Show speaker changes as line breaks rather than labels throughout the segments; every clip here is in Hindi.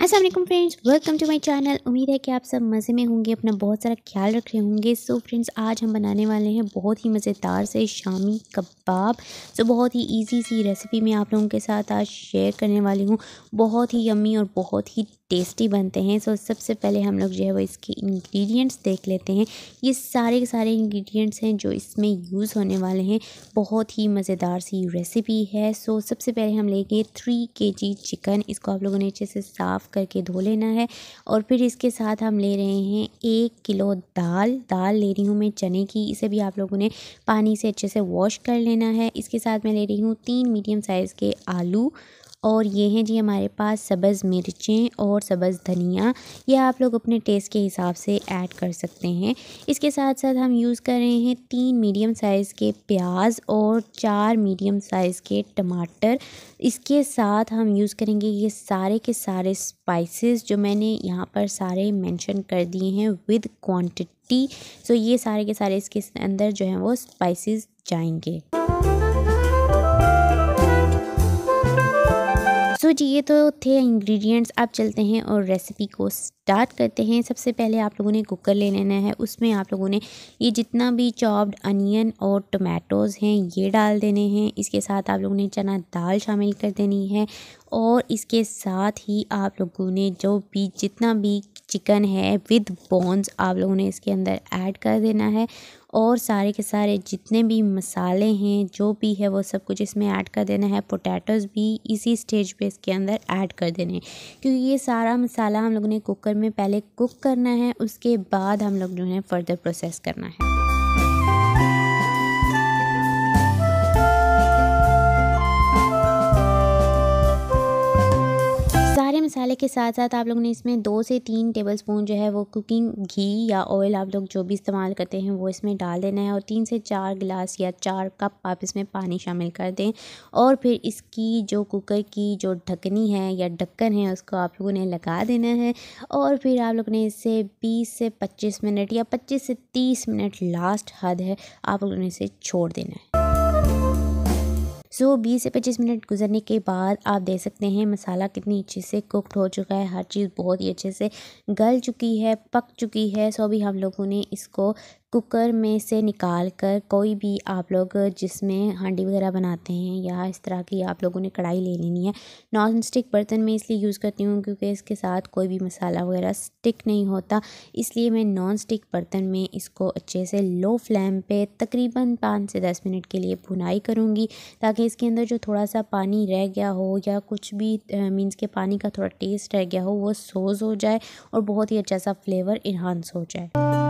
Aslam friends welcome to my channel उम्मीद है कि आप सब मज़े में होंगे अपना बहुत सारा ख्याल रख रहे होंगे सो so, फ्रेंड्स आज हम बनाने वाले हैं बहुत ही मज़ेदार से शामी कबाब सो so, बहुत ही इजी सी रेसिपी मैं आप लोगों के साथ आज शेयर करने वाली हूँ बहुत ही यम्मी और बहुत ही टेस्टी बनते हैं सो सबसे पहले हम लोग जो है वो इसके इंग्रेडिएंट्स देख लेते हैं ये सारे के सारे इंग्रेडिएंट्स हैं जो इसमें यूज़ होने वाले हैं बहुत ही मज़ेदार सी रेसिपी है सो सबसे पहले हम लेंगे थ्री के जी चिकन इसको आप लोगों ने अच्छे से साफ़ करके धो लेना है और फिर इसके साथ हम ले रहे हैं एक किलो दाल दाल ले रही हूँ मैं चने की इसे भी आप लोगों ने पानी से अच्छे से वॉश कर लेना है इसके साथ मैं ले रही हूँ तीन मीडियम साइज़ के आलू और ये हैं जी हमारे पास सब्ज़ मिर्चें और सब्ज़ धनिया ये आप लोग अपने टेस्ट के हिसाब से ऐड कर सकते हैं इसके साथ साथ हम यूज़ कर रहे हैं तीन मीडियम साइज़ के प्याज और चार मीडियम साइज़ के टमाटर इसके साथ हम यूज़ करेंगे ये सारे के सारे स्पाइसेस जो मैंने यहाँ पर सारे मेंशन कर दिए हैं विद क्वांटिटी सो ये सारे के सारे इसके अंदर जो हैं वो स्पाइसेस जाएंगे सो जी ये तो थे इंग्रेडिएंट्स अब चलते हैं और रेसिपी को स्टार्ट करते हैं सबसे पहले आप लोगों ने कुकर ले लेना है उसमें आप लोगों ने ये जितना भी चॉप्ड अनियन और टोमेटोज़ हैं ये डाल देने हैं इसके साथ आप लोगों ने चना दाल शामिल कर देनी है और इसके साथ ही आप लोगों ने जो भी जितना भी चिकन है विद बोन्स आप लोगों ने इसके अंदर ऐड कर देना है और सारे के सारे जितने भी मसाले हैं जो भी है वो सब कुछ इसमें ऐड कर देना है पोटैटोज़ भी इसी स्टेज पे इसके अंदर ऐड कर देने हैं क्योंकि ये सारा मसाला हम लोगों ने कुकर कुकर में पहले कुक करना है उसके बाद हम लोग जो है फर्दर प्रोसेस करना है मसाले के साथ साथ आप लोग ने इसमें दो से तीन टेबल स्पून जो है वो कुकिंग घी या ऑयल आप लोग जो भी इस्तेमाल करते हैं वो इसमें डाल देना है और तीन से चार गिलास या चार कप आप इसमें पानी शामिल कर दें और फिर इसकी जो कुकर की जो ढकनी है या ढक्कन है उसको आप लोगों ने लगा देना है और फिर आप लोग ने इसे बीस से पच्चीस मिनट या पच्चीस से तीस मिनट लास्ट हद है आप लोगों ने इसे छोड़ देना है सो बीस से पच्चीस मिनट गुजरने के बाद आप देख सकते हैं मसाला कितनी अच्छे से कुकड हो चुका है हर चीज़ बहुत ही अच्छे से गल चुकी है पक चुकी है सो अभी हम लोगों ने इसको कुकर में से निकाल कर कोई भी आप लोग जिसमें हांडी वगैरह बनाते हैं या इस तरह की आप लोगों ने कढ़ाई ले लेनी है नॉन स्टिक बर्तन में इसलिए यूज़ करती हूँ क्योंकि इसके साथ कोई भी मसाला वगैरह स्टिक नहीं होता इसलिए मैं नॉन स्टिक बर्तन में इसको अच्छे से लो फ्लेम पे तकरीबन पाँच से दस मिनट के लिए भुनाई करूँगी ताकि इसके अंदर जो थोड़ा सा पानी रह गया हो या कुछ भी मीन्स के पानी का थोड़ा टेस्ट रह गया हो वो सोज हो जाए और बहुत ही अच्छा सा फ्लेवर इन्हांस हो जाए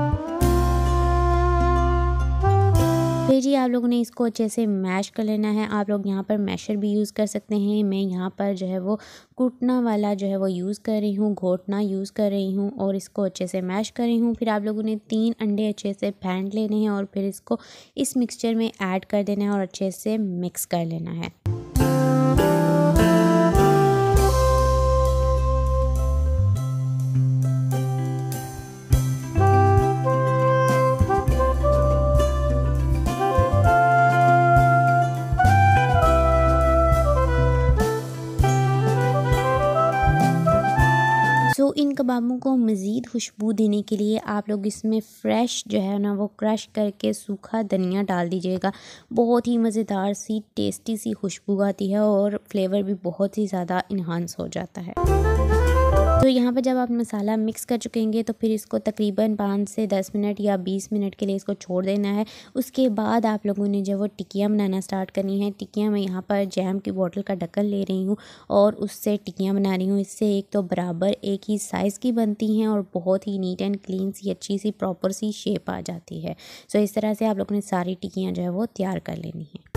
फिर जी आप लोगों ने इसको अच्छे से मैश कर लेना है आप लोग यहाँ पर मैशर भी यूज़ कर सकते हैं मैं यहाँ पर जो है वो कुटना वाला जो है वो यूज़ कर रही हूँ घोटना यूज़ कर रही हूँ और इसको अच्छे से मैश कर रही हूँ फिर आप लोगों ने तीन अंडे अच्छे से फेंट लेने हैं और फिर इसको इस मिक्सचर में ऐड कर देना है और अच्छे से मिक्स कर लेना है बामू को मज़ीद खुशबू देने के लिए आप लोग इसमें फ़्रेश जो है ना वो क्रश करके सूखा धनिया डाल दीजिएगा बहुत ही मज़ेदार सी टेस्टी सी खुशबू आती है और फ्लेवर भी बहुत ही ज़्यादा इन्हांस हो जाता है तो यहाँ पर जब आप मसाला मिक्स कर चुकेंगे तो फिर इसको तकरीबन पाँच से दस मिनट या बीस मिनट के लिए इसको छोड़ देना है उसके बाद आप लोगों ने जो वो टिकियाँ बनाना स्टार्ट करनी है टिकियाँ मैं यहाँ पर जैम की बोतल का ढक्कन ले रही हूँ और उससे टिकियाँ बना रही हूँ इससे एक तो बराबर एक ही साइज़ की बनती हैं और बहुत ही नीट एंड क्लीन सी अच्छी सी प्रॉपर सी शेप आ जाती है सो इस तरह से आप लोगों ने सारी टिकियाँ जो है वो तैयार कर लेनी है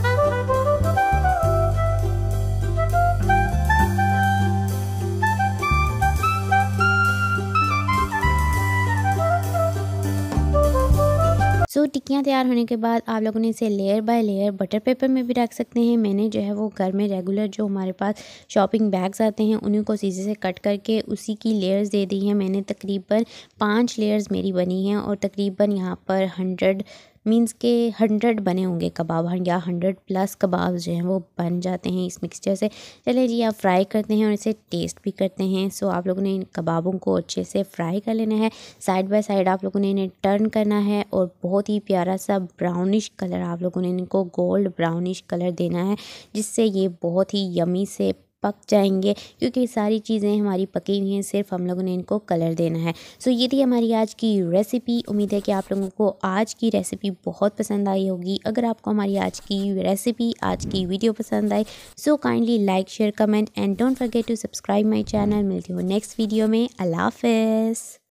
सो so, टिक्कियाँ तैयार होने के बाद आप लोगों ने इसे layer by layer butter paper में भी रख सकते हैं मैंने जो है वो घर में रेगुलर जो हमारे पास शॉपिंग बैग्स आते हैं उन्हीं को सीधे से कट करके उसी की लेयर्स दे दी हैं मैंने तकरीबन पाँच लेयर्स मेरी बनी हैं और तकरीबन यहाँ पर हंड्रेड मीन्स के हंड्रेड बने होंगे कबाब या हंड्रेड प्लस कबाब जो हैं वो बन जाते हैं इस मिक्सचर से चले जी आप फ्राई करते हैं और इसे टेस्ट भी करते हैं सो आप लोगों ने इन कबाबों को अच्छे से फ्राई कर लेना है साइड बाय साइड आप लोगों ने इन्हें टर्न करना है और बहुत ही प्यारा सा ब्राउनिश कलर आप लोगों ने इनको गोल्ड ब्राउनिश कलर देना है जिससे ये बहुत ही यमी से पक जाएंगे क्योंकि सारी चीज़ें हमारी पकी हुई हैं सिर्फ हम लोगों ने इनको कलर देना है सो ये थी हमारी आज की रेसिपी उम्मीद है कि आप लोगों को आज की रेसिपी बहुत पसंद आई होगी अगर आपको हमारी आज की रेसिपी आज की वीडियो पसंद आए so kindly like share comment and don't forget to subscribe my channel मिलती हूँ नेक्स्ट वीडियो में अलाफ